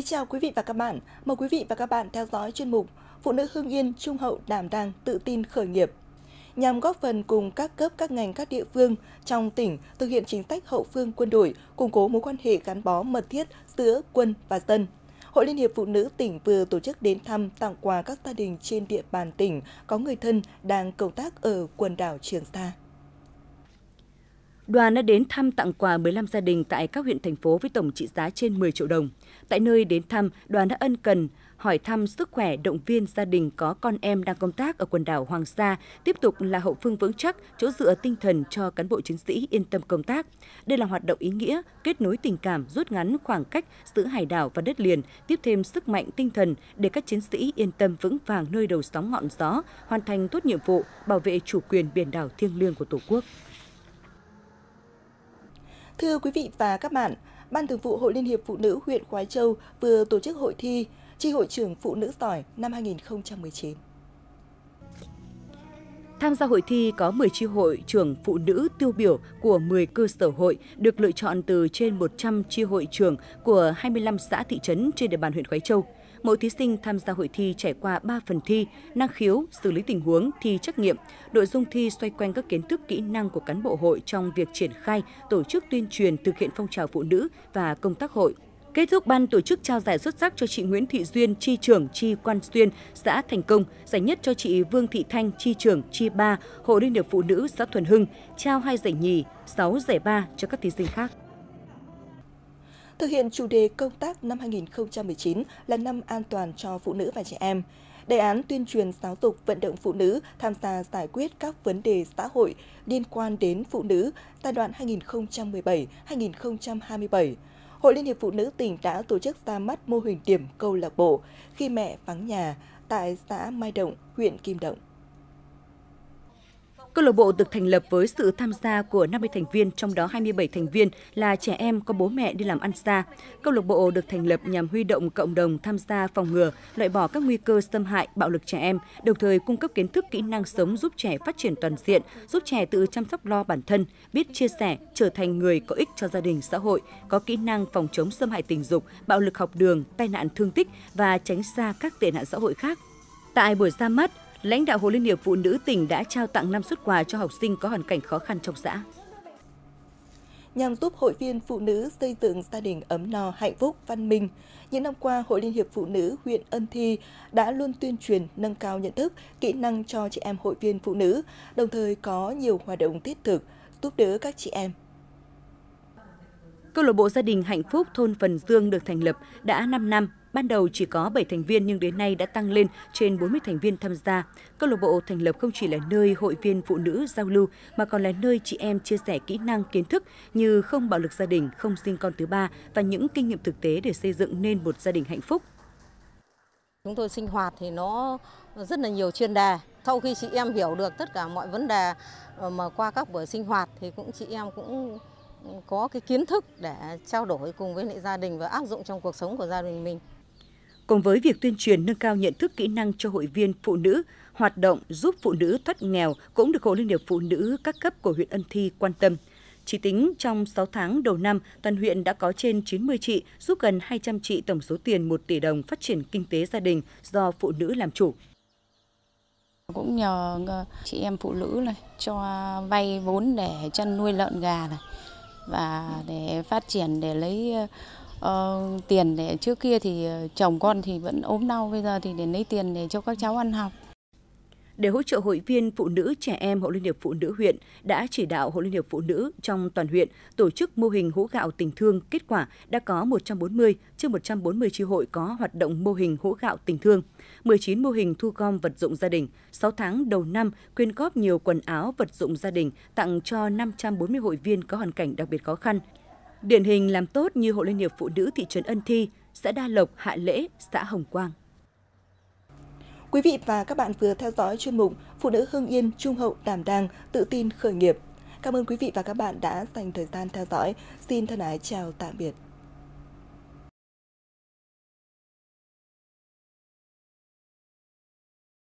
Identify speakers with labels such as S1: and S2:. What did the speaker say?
S1: Kính chào quý vị và các bạn. Mời quý vị và các bạn theo dõi chuyên mục Phụ nữ Hưng Yên trung hậu đảm đang tự tin khởi nghiệp nhằm góp phần cùng các cấp các ngành các địa phương trong tỉnh thực hiện chính sách hậu phương quân đội, củng cố mối quan hệ gắn bó mật thiết giữa quân và dân. Hội Liên hiệp Phụ nữ tỉnh vừa tổ chức đến thăm tặng quà các gia đình trên địa bàn tỉnh có người thân đang công tác ở quần đảo Trường Sa.
S2: Đoàn đã đến thăm tặng quà 15 gia đình tại các huyện thành phố với tổng trị giá trên 10 triệu đồng. Tại nơi đến thăm, đoàn đã ân cần hỏi thăm sức khỏe động viên gia đình có con em đang công tác ở quần đảo Hoàng Sa, tiếp tục là hậu phương vững chắc, chỗ dựa tinh thần cho cán bộ chiến sĩ yên tâm công tác. Đây là hoạt động ý nghĩa, kết nối tình cảm, rút ngắn khoảng cách giữa hải đảo và đất liền, tiếp thêm sức mạnh tinh thần để các chiến sĩ yên tâm vững vàng nơi đầu sóng ngọn gió, hoàn thành tốt nhiệm vụ bảo vệ chủ quyền biển đảo thiêng liêng của Tổ quốc.
S1: Thưa quý vị và các bạn, Ban Thường vụ Hội Liên hiệp Phụ nữ huyện Khói Châu vừa tổ chức hội thi Tri hội trưởng Phụ nữ giỏi năm 2019.
S2: Tham gia hội thi có 10 tri hội trưởng phụ nữ tiêu biểu của 10 cơ sở hội được lựa chọn từ trên 100 tri hội trưởng của 25 xã thị trấn trên địa bàn huyện Khói Châu mỗi thí sinh tham gia hội thi trải qua 3 phần thi, năng khiếu, xử lý tình huống, thi trắc nghiệm. Nội dung thi xoay quanh các kiến thức kỹ năng của cán bộ hội trong việc triển khai, tổ chức tuyên truyền thực hiện phong trào phụ nữ và công tác hội. Kết thúc ban tổ chức trao giải xuất sắc cho chị Nguyễn Thị Duyên, chi trưởng chi Quan Xuyên, xã Thành Công, giải nhất cho chị Vương Thị Thanh, chi trưởng chi Ba, Hội Liên hiệp Phụ nữ xã Thuần Hưng, trao hai giải nhì, 6 giải ba cho các thí sinh khác. Thực hiện chủ đề công tác năm 2019
S1: là năm an toàn cho phụ nữ và trẻ em, đề án tuyên truyền giáo dục vận động phụ nữ tham gia giải quyết các vấn đề xã hội liên quan đến phụ nữ giai đoạn 2017-2027. Hội Liên hiệp Phụ nữ tỉnh đã tổ chức ra mắt mô hình điểm câu lạc bộ khi mẹ vắng nhà tại xã Mai Động, huyện Kim Động.
S2: Câu lạc bộ được thành lập với sự tham gia của 50 thành viên, trong đó 27 thành viên là trẻ em có bố mẹ đi làm ăn xa. Câu lạc bộ được thành lập nhằm huy động cộng đồng tham gia phòng ngừa, loại bỏ các nguy cơ xâm hại, bạo lực trẻ em, đồng thời cung cấp kiến thức kỹ năng sống giúp trẻ phát triển toàn diện, giúp trẻ tự chăm sóc lo bản thân, biết chia sẻ, trở thành người có ích cho gia đình, xã hội, có kỹ năng phòng chống xâm hại tình dục, bạo lực học đường, tai nạn thương tích và tránh xa các tệ nạn xã hội khác. Tại buổi ra mắt, lãnh đạo Hội Liên hiệp Phụ nữ tỉnh đã trao tặng 5 xuất quà cho học sinh có hoàn cảnh khó khăn trong xã.
S1: Nhằm giúp hội viên phụ nữ xây dựng gia đình ấm no, hạnh phúc, văn minh, những năm qua, Hội Liên hiệp Phụ nữ huyện Ân Thi đã luôn tuyên truyền nâng cao nhận thức, kỹ năng cho chị em hội
S2: viên phụ nữ, đồng thời có nhiều hoạt động thiết thực giúp đỡ các chị em Câu lạc bộ gia đình hạnh phúc thôn Phần Dương được thành lập đã 5 năm Ban đầu chỉ có 7 thành viên nhưng đến nay đã tăng lên trên 40 thành viên tham gia. Câu lạc bộ thành lập không chỉ là nơi hội viên phụ nữ giao lưu mà còn là nơi chị em chia sẻ kỹ năng, kiến thức như không bạo lực gia đình, không sinh con thứ ba và những kinh nghiệm thực tế để xây dựng nên một gia đình hạnh phúc. Chúng tôi sinh hoạt thì nó rất là nhiều chuyên đề. Sau khi chị em hiểu được tất cả mọi vấn đề ờ, mà qua các buổi sinh hoạt thì cũng chị em cũng có cái kiến thức để trao đổi cùng với lại gia đình và áp dụng trong cuộc sống của gia đình mình. Cùng với việc tuyên truyền nâng cao nhận thức kỹ năng cho hội viên phụ nữ, hoạt động giúp phụ nữ thoát nghèo cũng được Hội Liên hiệp Phụ nữ các cấp của huyện Ân Thi quan tâm. Chỉ tính trong 6 tháng đầu năm, toàn huyện đã có trên 90 chị, giúp gần 200 chị tổng số tiền 1 tỷ đồng phát triển kinh tế gia đình do phụ nữ làm chủ. Cũng nhờ ờ, chị em phụ nữ này cho vay vốn để chăn nuôi lợn gà này và để phát triển để lấy ờ, uh, tiền để trước kia thì ờ, chồng con thì vẫn ốm đau bây giờ thì để lấy tiền để cho các cháu ăn học để hỗ trợ hội viên phụ nữ trẻ em Hội Liên hiệp Phụ nữ huyện đã chỉ đạo Hội Liên hiệp Phụ nữ trong toàn huyện tổ chức mô hình hũ gạo tình thương. Kết quả đã có 140 trên 140 chi hội có hoạt động mô hình hũ gạo tình thương, 19 mô hình thu gom vật dụng gia đình. 6 tháng đầu năm quyên góp nhiều quần áo, vật dụng gia đình tặng cho 540 hội viên có hoàn cảnh đặc biệt khó khăn. Điển hình làm tốt như Hội Liên hiệp Phụ nữ thị trấn Ân Thi, xã Đa Lộc, Hạ Lễ, xã Hồng Quang.
S1: Quý vị và các bạn vừa theo dõi chuyên mục Phụ nữ Hưng Yên, Trung Hậu, Đảm Đang, Tự tin, Khởi nghiệp. Cảm ơn quý vị và các bạn đã dành thời gian theo dõi. Xin thân ái chào tạm biệt.